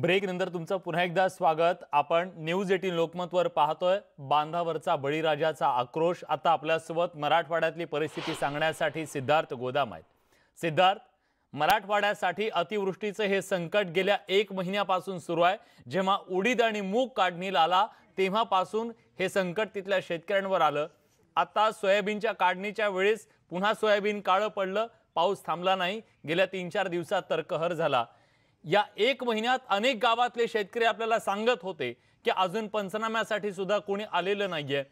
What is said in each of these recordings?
break नंतर तुमचं पुन्हा एकदा स्वागत आपण न्यूज एटीन लोकमतवर पाहतोय बांधावरचा बळीराजाचा आक्रोश आता आपल्यासोबत मराठवाड्यातली परिस्थिती सांगण्यासाठी सिद्धार्थ गोदाम आहेत सिद्धार्थ मराठवाड्यासाठी अतिवृष्टीचं हे संकट गेल्या एक महिन्यापासून सुरू आहे जेव्हा उडीद आणि मूग काढणीला आला तेव्हापासून हे संकट तिथल्या शेतकऱ्यांवर आलं आता सोयाबीनच्या काढणीच्या वेळेस पुन्हा सोयाबीन काळं पडलं पाऊस थांबला नाही गेल्या तीन चार दिवसात तर कहर झाला या एक महिन्यात अनेक गावातले शेतकरी आपल्याला सांगत होते की अजून पंचनाम्यासाठी सुद्धा कोणी आलेलं नाहीये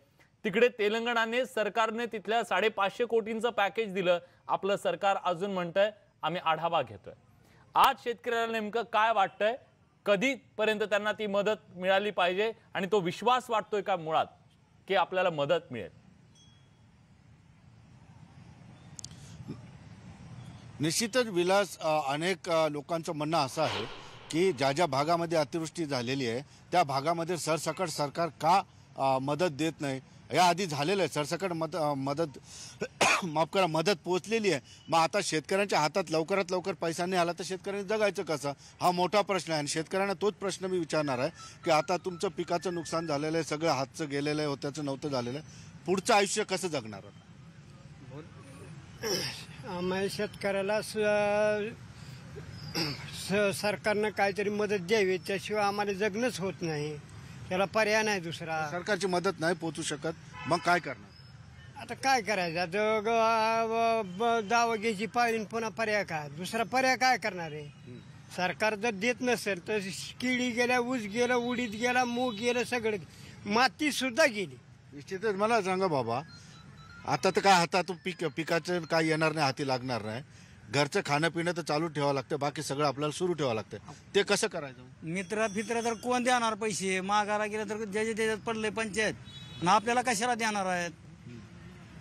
तिकडे तेलंगणाने सरकारने तिथल्या साडेपाचशे कोटींचं पॅकेज दिलं आपलं सरकार अजून म्हणतंय आम्ही आढावा घेतोय आज शेतकऱ्याला नेमकं काय वाटतंय कधीपर्यंत त्यांना ती मदत मिळाली पाहिजे आणि तो विश्वास वाटतोय का मुळात की आपल्याला मदत मिळेल निश्चितच विलास अनेक लोकांचं म्हणणं असं आहे की ज्या ज्या भागामध्ये अतिवृष्टी झालेली आहे त्या भागामध्ये सरसकट सरकार का मदत देत नाही याआधी झालेलं आहे सरसकट मद मदत माफ करा मदत पोचलेली आहे मग आता शेतकऱ्यांच्या हातात लवकरात लवकर पैसा नाही आला तर शेतकऱ्यांनी जगायचं कसं हा मोठा प्रश्न आहे आणि शेतकऱ्यांना तोच प्रश्न मी विचारणार आहे की आता तुमचं पिकाचं नुकसान झालेलं आहे सगळं हातचं गेलेलं आहे होत्याचं नव्हतं झालेलं आहे पुढचं आयुष्य कसं जगणार आम्हाला शेतकऱ्याला स स सरकारनं काहीतरी मदत द्यावी त्याशिवाय आम्हाला जगणंच होत नाही त्याला पर्याय नाही दुसरा सरकारची मदत नाही पोचू शकत मग काय करणार आता काय करायचं जग दावगेची पाळीन पुन्हा पर्याय काय दुसरा पर्याय काय करणार आहे सरकार जर देत नसेल तर किडी गेल्या ऊस गेला उडीत गेला मूग गेलं सगळं माती सुद्धा गेली निश्चितच मला सांगा बाबा आता तर काय हातात पिक पिकाचं काय येणार नाही हाती लागणार नाही घरचं खाणं पिणं तर चालू ठेवावं लागतं बाकी सगळं आपल्याला सुरू ठेवावं लागतं ते कसं करायचं मित्र फित्र तर कोण देणार पैसे मागायला गेलं तर ज्याच्या त्याच्यात पडले पंचायत आणि आपल्याला कशाला देणार आहेत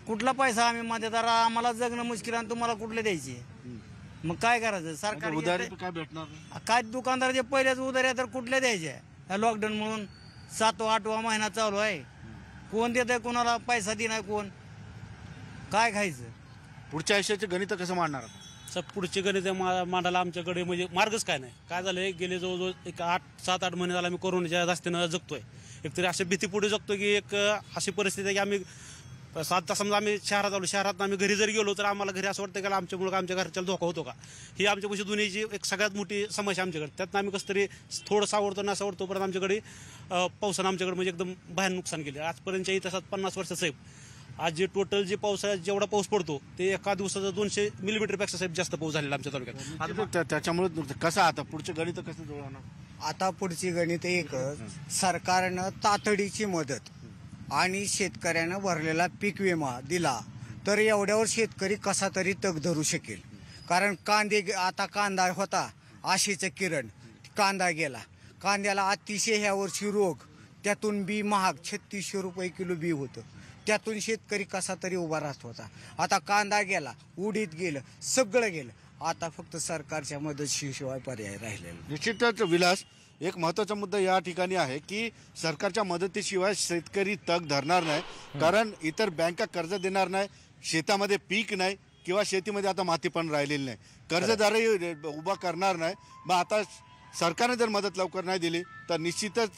कुठला पैसा आम्ही तर आम्हाला जगणं मुश्किल आणि तुम्हाला कुठले द्यायचे मग काय करायचं सरकार उधारी काय भेटणार काय दुकानदार जे पहिल्याच उधारी तर कुठले द्यायचे लॉकडाऊन म्हणून सातवा आठवा महिना चालू आहे कोण देत आहे कोणाला पैसा देणार कोण काय खायचं पुढच्या आयुष्याचे गणित कसं मांडणार सर पुढचे गणित मांडायला आमच्याकडे म्हणजे मार्गच काय नाही काय झालं गेले जवळजवळ एक आठ सात आठ महिने झाला आम्ही कोरोनाच्या जास्तीनं जगतोय एकतरी अशा पुढे जगतो की एक अशी परिस्थिती आहे की आम्ही सात तास समजा आम्ही शहरात आलो शहरात आम्ही घरी जर गेलो तर आम्हाला घरी असं वाटतं की आमच्यामुळं का आमच्या घरच्या धोका होतो का ही आमच्यापाशी दुनियेची एक सगळ्यात मोठी समस्या आमच्याकडे त्यातनं आम्ही कसं तरी थोडंसं आवडतो ना सावरतो परत आमच्याकडे पावसानं आमच्याकडे म्हणजे एकदम भयान नुकसान केलं आजपर्यंतच्या इतिहासात पन्नास वर्ष साहेब आज जे टोटल जे पावसाळ्यात जेवढा पाऊस पडतो ते एका दिवसाचा दोनशे मिलीमीटरपेक्षा साहेब जास्त पाऊस झालेला आमच्या तालुक्यात त्याच्यामुळे कसं आता पुढचं गणित कसं जोडणार आता पुढची गणित एकच सरकारनं तातडीची मदत आणि शेतकऱ्यानं भरलेला पीक विमा दिला तर एवढ्यावर शेतकरी कसा तरी तग धरू शकेल कारण कांदे आता कांदा होता आशेचं किरण कांदा गेला कांद्याला अतिशय ह्या वर्षी रोग त्यातून बी महाग छत्तीसशे रुपये किलो बी होतं त्यातून शेतकरी कसा तरी उभा राहत होता आता कांदा गेला उडीत गेलं सगळं गेलं आता फक्त सरकारच्या मदतीशिवाय पर्याय राहिलेला निश्चितच विलास एक महत्त्वाचा मुद्दा या ठिकाणी आहे की सरकारच्या मदतीशिवाय शेतकरी तग धरणार नाही कारण इतर बँका कर्ज देणार नाही शेतामध्ये पीक नाही किंवा शेतीमध्ये आता माती पण राहिलेली नाही कर्जदारही उभा करणार नाही मग आता सरकारने जर मदत लवकर नाही दिली तर निश्चितच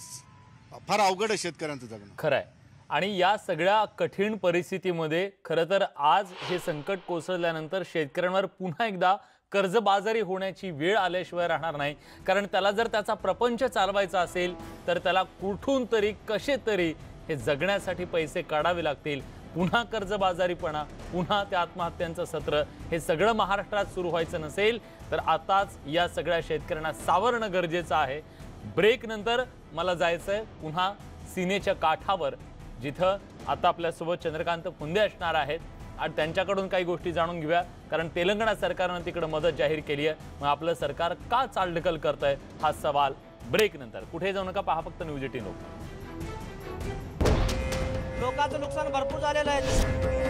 फार अवघड आहे शेतकऱ्यांचं जगणं खरं आहे आणि या सगळ्या कठीण परिस्थितीमध्ये खरं तर आज हे संकट कोसळल्यानंतर शेतकऱ्यांवर पुन्हा एकदा कर्जबाजारी होण्याची वेळ आल्याशिवाय राहणार नाही कारण त्याला जर त्याचा प्रपंच चालवायचा असेल तर त्याला कुठून तरी कसे तरी हे जगण्यासाठी पैसे काढावे लागतील पुन्हा कर्जबाजारीपणा पुन्हा त्या आत्महत्यांचं सत्र हे सगळं महाराष्ट्रात सुरू व्हायचं नसेल तर आताच या सगळ्या शेतकऱ्यांना सावरणं गरजेचं आहे ब्रेकनंतर मला जायचं आहे पुन्हा सिनेच्या काठावर जिथं आता आपल्यासोबत चंद्रकांत फुंदे असणार आहेत आणि त्यांच्याकडून काही गोष्टी जाणून घेऊया कारण तेलंगणा सरकारनं तिकडं मदत जाहीर केली आहे मग आपलं सरकार का चालढकल करत आहे हा सवाल ब्रेक नंतर कुठे जाऊ नका पहा फक्त न्यूज एटीन लोक लोकांचं नुकसान भरपूर झालेलं आहे